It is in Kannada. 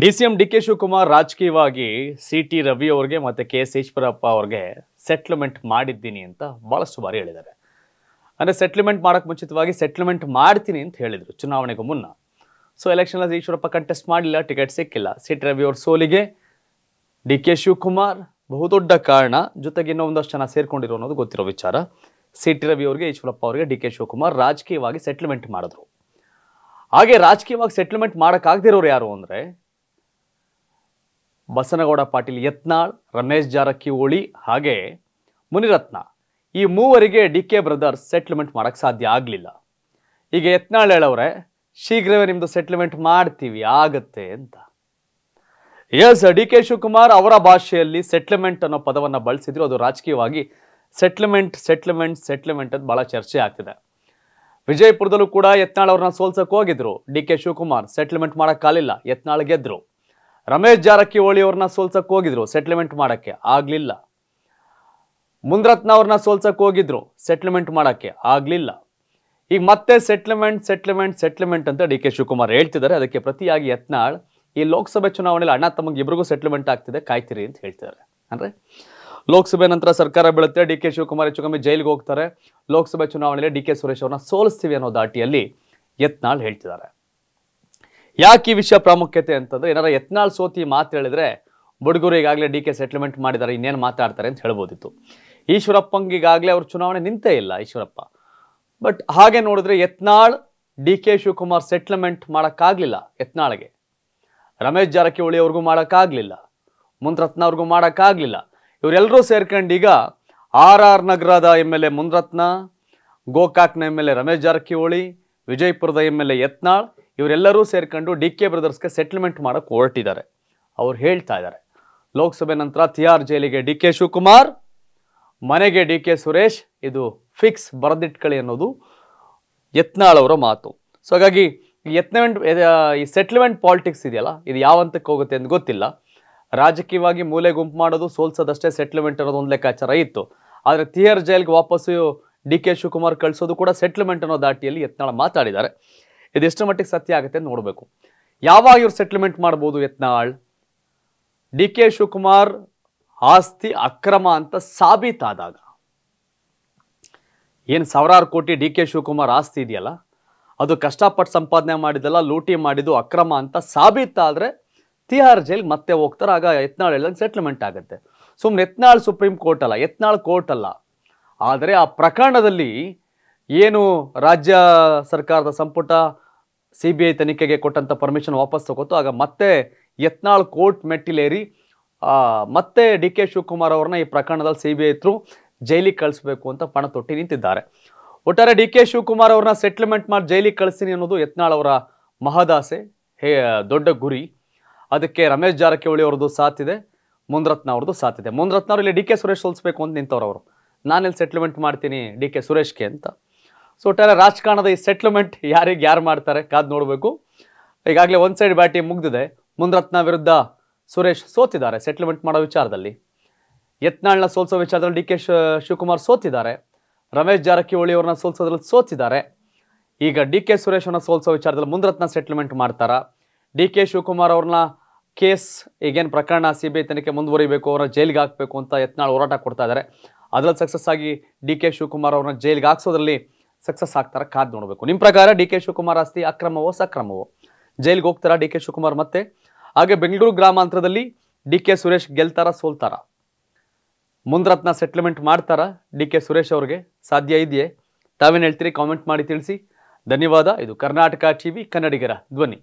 D C M D K Shivakumar ರಾಜಕೀಯವಾಗಿ ಸಿ ಟಿ ರವಿ ಅವ್ರಿಗೆ ಮತ್ತು ಕೆ ಎಸ್ ಈಶ್ವರಪ್ಪ ಅವ್ರಿಗೆ ಸೆಟ್ಲ್ಮೆಂಟ್ ಮಾಡಿದ್ದೀನಿ ಅಂತ ಭಾಳಷ್ಟು ಬಾರಿ ಹೇಳಿದ್ದಾರೆ ಅಂದರೆ ಸೆಟ್ಲ್ಮೆಂಟ್ ಮಾಡೋಕೆ ಮುಂಚಿತವಾಗಿ ಸೆಟ್ಲ್ಮೆಂಟ್ ಮಾಡ್ತೀನಿ ಅಂತ ಹೇಳಿದರು ಚುನಾವಣೆಗೂ ಮುನ್ನ ಸೊ ಅಲ್ಲಿ ಈಶ್ವರಪ್ಪ ಕಂಟೆಸ್ಟ್ ಮಾಡಲಿಲ್ಲ ಟಿಕೆಟ್ ಸಿಕ್ಕಿಲ್ಲ ಸಿ ಟಿ ರವಿ ಅವ್ರ ಸೋಲಿಗೆ ಡಿ ಕೆ ಶಿವಕುಮಾರ್ ಬಹುದೊಡ್ಡ ಕಾರಣ ಜೊತೆಗೆ ಇನ್ನೊಂದಷ್ಟು ಜನ ಸೇರ್ಕೊಂಡಿರೋ ಅನ್ನೋದು ಗೊತ್ತಿರೋ ವಿಚಾರ ಸಿ ಟಿ ರವಿ ಅವ್ರಿಗೆ ಈಶ್ವರಪ್ಪ ಅವರಿಗೆ ಡಿ ಕೆ ಶಿವಕುಮಾರ್ ರಾಜಕೀಯವಾಗಿ ಸೆಟ್ಲ್ಮೆಂಟ್ ಮಾಡಿದ್ರು ಹಾಗೆ ರಾಜಕೀಯವಾಗಿ ಸೆಟ್ಲ್ಮೆಂಟ್ ಮಾಡೋಕ್ಕಾಗದಿರೋರು ಯಾರು ಅಂದರೆ ಬಸನಗೌಡ ಪಾಟೀಲ್ ಯತ್ನಾಳ್ ರಮೇಶ್ ಜಾರಕಿಹೊಳಿ ಹಾಗೆ ಮುನಿರತ್ನ ಈ ಮೂವರಿಗೆ ಡಿ ಕೆ ಬ್ರದರ್ಸ್ ಸೆಟ್ಲ್ಮೆಂಟ್ ಮಾಡೋಕ್ಕೆ ಸಾಧ್ಯ ಆಗಲಿಲ್ಲ ಈಗ ಯತ್ನಾಳ್ ಹೇಳವ್ರೆ ಶೀಘ್ರವೇ ನಿಮ್ಮದು ಸೆಟ್ಲ್ಮೆಂಟ್ ಮಾಡ್ತೀವಿ ಆಗತ್ತೆ ಅಂತ ಎಸ್ ಡಿ ಕೆ ಶಿವಕುಮಾರ್ ಅವರ ಭಾಷೆಯಲ್ಲಿ ಸೆಟ್ಲ್ಮೆಂಟ್ ಅನ್ನೋ ಪದವನ್ನು ಬಳಸಿದ್ರು ಅದು ರಾಜಕೀಯವಾಗಿ ಸೆಟ್ಲ್ಮೆಂಟ್ ಸೆಟ್ಲ್ಮೆಂಟ್ ಸೆಟ್ಲ್ಮೆಂಟ್ ಅಂತ ಭಾಳ ಚರ್ಚೆ ಆಗ್ತಿದೆ ವಿಜಯಪುರದಲ್ಲೂ ಕೂಡ ಯತ್ನಾಳ್ ಅವ್ರನ್ನ ಸೋಲ್ಸಕ್ಕೆ ಹೋಗಿದ್ರು ಡಿ ಕೆ ಶಿವಕುಮಾರ್ ಸೆಟ್ಲ್ಮೆಂಟ್ ಮಾಡೋಕ್ಕಾಗಲಿಲ್ಲ ಯತ್ನಾಳ್ ಗೆದ್ರು ರಮೇಶ್ ಜಾರಕಿಹೊಳಿ ಅವ್ರನ್ನ ಸೋಲ್ಸಕ್ಕೆ ಹೋಗಿದ್ರು ಸೆಟ್ಲ್ಮೆಂಟ್ ಮಾಡಕ್ಕೆ ಆಗ್ಲಿಲ್ಲ ಮುಂದ್ರತ್ನ ಅವ್ರನ್ನ ಸೋಲ್ಸಕ್ಕೆ ಹೋಗಿದ್ರು ಸೆಟ್ಲ್ಮೆಂಟ್ ಮಾಡಕ್ಕೆ ಆಗ್ಲಿಲ್ಲ ಈಗ ಮತ್ತೆ ಸೆಟ್ಲ್ಮೆಂಟ್ ಸೆಟ್ಲ್ಮೆಂಟ್ ಸೆಟ್ಲ್ಮೆಂಟ್ ಅಂತ ಡಿ ಕೆ ಶಿವಕುಮಾರ್ ಹೇಳ್ತಿದ್ದಾರೆ ಅದಕ್ಕೆ ಪ್ರತಿಯಾಗಿ ಯತ್ನಾಳ್ ಈ ಲೋಕಸಭೆ ಚುನಾವಣೆಯಲ್ಲಿ ಅಣ್ಣ ತಮ್ಮಗೆ ಇಬ್ಬರಿಗೂ ಸೆಟ್ಲ್ಮೆಂಟ್ ಆಗ್ತಿದೆ ಕಾಯ್ತಿರಿ ಅಂತ ಹೇಳ್ತಿದ್ದಾರೆ ಅಂದ್ರೆ ಲೋಕಸಭೆ ನಂತರ ಸರ್ಕಾರ ಬೀಳುತ್ತೆ ಡಿ ಕೆ ಶಿವಕುಮಾರ್ ಹೆಚ್ಚು ಕಮ್ಮಿ ಜೈಲಿಗೆ ಹೋಗ್ತಾರೆ ಲೋಕಸಭೆ ಚುನಾವಣೆಯಲ್ಲಿ ಡಿ ಕೆ ಸುರೇಶ್ ಅವ್ರನ್ನ ಸೋಲಿಸ್ತೀವಿ ಅನ್ನೋ ದಾಟಿಯಲ್ಲಿ ಯತ್ನಾಳ್ ಹೇಳ್ತಿದ್ದಾರೆ ಯಾಕೆ ಈ ವಿಷಯ ಪ್ರಾಮುಖ್ಯತೆ ಅಂತಂದ್ರೆ ಏನಾರ ಯತ್ನಾಳ್ ಸೋತಿ ಮಾತು ಹೇಳಿದ್ರೆ ಬುಡುಗರು ಈಗಾಗಲೇ ಡಿ ಕೆ ಸೆಟ್ಲ್ಮೆಂಟ್ ಮಾಡಿದ್ದಾರೆ ಇನ್ನೇನು ಮಾತಾಡ್ತಾರೆ ಅಂತ ಹೇಳ್ಬೋದಿತ್ತು ಈಶ್ವರಪ್ಪಂಗಿಗಾಗಲೇ ಅವ್ರ ಚುನಾವಣೆ ನಿಂತೇ ಇಲ್ಲ ಈಶ್ವರಪ್ಪ ಬಟ್ ಹಾಗೆ ನೋಡಿದ್ರೆ Yatnal D K Shivakumar settlement ಮಾಡೋಕ್ಕಾಗಲಿಲ್ಲ ಯತ್ನಾಳ್ಗೆ ರಮೇಶ್ ಜಾರಕಿಹೊಳಿ ಅವ್ರಿಗೂ ಮಾಡೋಕ್ಕಾಗಲಿಲ್ಲ ಮುನ್ರತ್ನ ಅವ್ರಿಗೂ ಮಾಡೋಕ್ಕಾಗಲಿಲ್ಲ ಇವರೆಲ್ಲರೂ ಸೇರ್ಕೊಂಡು ಈಗ ಆರ್ ಆರ್ ನಗರದ ಎಮ್ ಎಲ್ ಎ ಮುನ್ರತ್ನ ಗೋಕಾಕ್ನ M L A Ramesh Jarkiholi ವಿಜಯಪುರದ ಎಮ್ ಎಲ್ ಎ ಯತ್ನಾಳ್ ಇವರೆಲ್ಲರೂ ಸೇರಿಕೊಂಡು ಡಿ ಕೆ ಬ್ರದರ್ಸ್ಗೆ ಸೆಟ್ಲ್ಮೆಂಟ್ ಮಾಡೋಕ್ಕೆ ಹೊರಟಿದ್ದಾರೆ ಅವ್ರು ಹೇಳ್ತಾ ಇದ್ದಾರೆ ಲೋಕಸಭೆ ನಂತರ ತಿಹಾರ್ ಜೈಲಿಗೆ ಡಿ ಕೆ ಶಿವಕುಮಾರ್ ಮನೆಗೆ ಡಿ ಕೆ ಸುರೇಶ್ ಇದು ಫಿಕ್ಸ್ ಬರೆದಿಟ್ಕಳಿ ಅನ್ನೋದು ಯತ್ನಾಳ್ ಅವರ ಮಾತು ಸೊ ಹಾಗಾಗಿ ಯತ್ನಮೆಂಟ್ ಈ ಸೆಟ್ಲ್ಮೆಂಟ್ ಪಾಲಿಟಿಕ್ಸ್ ಇದೆಯಲ್ಲ ಇದು ಯಾವ ಹಂತಕ್ಕೆ ಹೋಗುತ್ತೆ ಅಂತ ಗೊತ್ತಿಲ್ಲ ರಾಜಕೀಯವಾಗಿ ಮೂಲೆ ಗುಂಪು ಮಾಡೋದು ಸೋಲ್ಸೋದಷ್ಟೇ ಸೆಟ್ಲ್ಮೆಂಟ್ ಅನ್ನೋದು ಒಂದು ಲೆಕ್ಕಾಚಾರ ಇತ್ತು ಆದರೆ ತಿಹಾರ್ ಜೈಲ್ಗೆ ವಾಪಸ್ಸು ಡಿ ಕೆ ಶಿವಕುಮಾರ್ ಕಳಿಸೋದು ಕೂಡ ಸೆಟ್ಲ್ಮೆಂಟ್ ಅನ್ನೋ ದಾಟಿಯಲ್ಲಿ ಯತ್ನಾಳ್ ಮಾತಾಡಿದ್ದಾರೆ ಇದು ಎಷ್ಟು ಮಟ್ಟಿಗೆ ಸತ್ಯ ಆಗುತ್ತೆ ನೋಡಬೇಕು ಯಾವಾಗ ಇವ್ರು ಸೆಟ್ಲ್ಮೆಂಟ್ ಮಾಡ್ಬೋದು ಯತ್ನಾಳ್ ಡಿ ಕೆ ಶಿವಕುಮಾರ್ ಆಸ್ತಿ ಅಕ್ರಮ ಅಂತ ಸಾಬೀತಾದಾಗ ಏನು ಸಾವಿರಾರು ಕೋಟಿ ಡಿ ಕೆ ಶಿವಕುಮಾರ್ ಆಸ್ತಿ ಇದೆಯಲ್ಲ ಅದು ಕಷ್ಟಪಟ್ಟು ಸಂಪಾದನೆ ಮಾಡಿದಲ್ಲ ಲೂಟಿ ಮಾಡಿದ್ದು ಅಕ್ರಮ ಅಂತ ಸಾಬೀತಾದರೆ ತಿಹಾರ್ ಜೈಲ್ ಮತ್ತೆ ಹೋಗ್ತಾರೆ ಆಗ ಯತ್ನಾಳ್ ಎಲ್ಲ ಸೆಟ್ಲ್ಮೆಂಟ್ ಆಗುತ್ತೆ ಸುಮ್ಮನೆ ಯತ್ನಾಳ್ ಸುಪ್ರೀಂ ಕೋರ್ಟ್ ಅಲ್ಲ ಯತ್ನಾಳ್ ಕೋರ್ಟ್ ಅಲ್ಲ ಆದರೆ ಆ ಪ್ರಕರಣದಲ್ಲಿ ಏನು ರಾಜ್ಯ ಸರ್ಕಾರದ ಸಂಪುಟ ಸಿ ಬಿ ಐ ತನಿಖೆಗೆ ಕೊಟ್ಟಂಥ ಪರ್ಮಿಷನ್ ವಾಪಸ್ ತಗೋತು ಆಗ ಮತ್ತೆ ಯತ್ನಾಳ್ ಕೋರ್ಟ್ ಮೆಟ್ಟಿಲೇರಿ ಮತ್ತೆ ಡಿ ಕೆ ಶಿವಕುಮಾರ್ ಅವ್ರನ್ನ ಈ ಪ್ರಕರಣದಲ್ಲಿ ಸಿ ಬಿ ಐ ಥ್ರೂ ಜೈಲಿಗೆ ಕಳಿಸ್ಬೇಕು ಅಂತ ಪಣ ತೊಟ್ಟಿ ನಿಂತಿದ್ದಾರೆ ಒಟ್ಟಾರೆ ಡಿ ಕೆ ಶಿವಕುಮಾರ್ ಅವ್ರನ್ನ ಸೆಟ್ಲ್ಮೆಂಟ್ ಮಾಡಿ ಜೈಲಿಗೆ ಕಳಿಸ್ತೀನಿ ಅನ್ನೋದು ಯತ್ನಾಳ್ ಅವರ ಮಹದಾಸೆ ಹೇ ದೊಡ್ಡ ಗುರಿ ಅದಕ್ಕೆ ರಮೇಶ್ ಜಾರಕಿಹೊಳಿ ಅವ್ರದ್ದು ಇದೆ ಮುಂದ್ರತ್ನ ಅವ್ರದ್ದು ಇದೆ ಮುಂದ್ರತ್ನ ಅವರು ಇಲ್ಲಿ ಡಿ ಕೆ ಸುರೇಶ್ ಸೋಲಿಸ್ಬೇಕು ಅಂತ ನಿಂತವ್ರು ಅವರು ನಾನೆಲ್ಲಿ ಸೆಟ್ಲ್ಮೆಂಟ್ ಮಾಡ್ತೀನಿ ಡಿ ಕೆ ಸುರೇಶ್ಗೆ ಅಂತ ಸೊ ಒಟ್ಟಾರೆ ರಾಜಕಾರಣದ ಈ ಸೆಟ್ಲ್ಮೆಂಟ್ ಯಾರಿಗೆ ಯಾರು ಮಾಡ್ತಾರೆ ಕಾದು ನೋಡಬೇಕು ಈಗಾಗಲೇ ಒಂದು ಸೈಡ್ ಬ್ಯಾಟಿ ಮುಗ್ದಿದೆ ಮುನ್ರತ್ನ ವಿರುದ್ಧ ಸುರೇಶ್ ಸೋತಿದ್ದಾರೆ ಸೆಟ್ಲ್ಮೆಂಟ್ ಮಾಡೋ ವಿಚಾರದಲ್ಲಿ ಯತ್ನಾಳ್ನ ಸೋಲ್ಸೋ ವಿಚಾರದಲ್ಲಿ ಡಿ ಕೆ ಶಿವಕುಮಾರ್ ಸೋತಿದ್ದಾರೆ ರಮೇಶ್ ಜಾರಕಿಹೊಳಿ ಅವ್ರನ್ನ ಸೋಲ್ಸೋದ್ರಲ್ಲಿ ಸೋತಿದ್ದಾರೆ ಈಗ ಡಿ ಕೆ ಸುರೇಶ್ ಅವ್ರನ್ನ ಸೋಲ್ಸೋ ವಿಚಾರದಲ್ಲಿ ಮುಂದ್ರತ್ನ ಸೆಟ್ಲ್ಮೆಂಟ್ ಮಾಡ್ತಾರ ಡಿ ಕೆ ಶಿವಕುಮಾರ್ ಅವ್ರನ್ನ ಕೇಸ್ ಈಗೇನು ಪ್ರಕರಣ ಸಿ ಬಿ ಐ ತನಿಖೆ ಮುಂದುವರಿಬೇಕು ಅವ್ರನ್ನ ಜೈಲಿಗೆ ಹಾಕಬೇಕು ಅಂತ ಯತ್ನಾಳ್ ಹೋರಾಟ ಕೊಡ್ತಾ ಇದ್ದಾರೆ ಅದ್ರಲ್ಲಿ ಸಕ್ಸಸ್ ಆಗಿ ಡಿ ಕೆ ಶಿವಕುಮಾರ್ ಅವ್ರನ್ನ ಜೈಲಿಗೆ ಹಾಕ್ಸೋದ್ರಲ್ಲಿ ಸಕ್ಸಸ್ ಆಗ್ತಾರ ಕಾದ್ ನೋಡಬೇಕು ನಿಮ್ಮ ಪ್ರಕಾರ ಡಿ ಕೆ ಶಿವಕುಮಾರ್ ಆಸ್ತಿ ಅಕ್ರಮವೋ ಸಕ್ರಮವೋ ಜೈಲಿಗೆ ಹೋಗ್ತಾರಾ ಡಿ ಕೆ ಶಿವಕುಮಾರ್ ಮತ್ತೆ ಹಾಗೆ ಬೆಂಗಳೂರು ಗ್ರಾಮಾಂತರದಲ್ಲಿ ಡಿ ಕೆ ಸುರೇಶ್ ಗೆಲ್ತಾರ ಸೋಲ್ತಾರ ಮುಂದ್ರತ್ನ ಸೆಟ್ಲ್ಮೆಂಟ್ ಮಾಡ್ತಾರಾ ಡಿ ಕೆ ಸುರೇಶ್ ಅವ್ರಿಗೆ ಸಾಧ್ಯ ಇದೆಯೇ ತಾವೇನು ಹೇಳ್ತೀರಿ ಕಾಮೆಂಟ್ ಮಾಡಿ ತಿಳಿಸಿ ಧನ್ಯವಾದ ಇದು ಕರ್ನಾಟಕ ಟಿವಿ ಕನ್ನಡಿಗರ ಧ್ವನಿ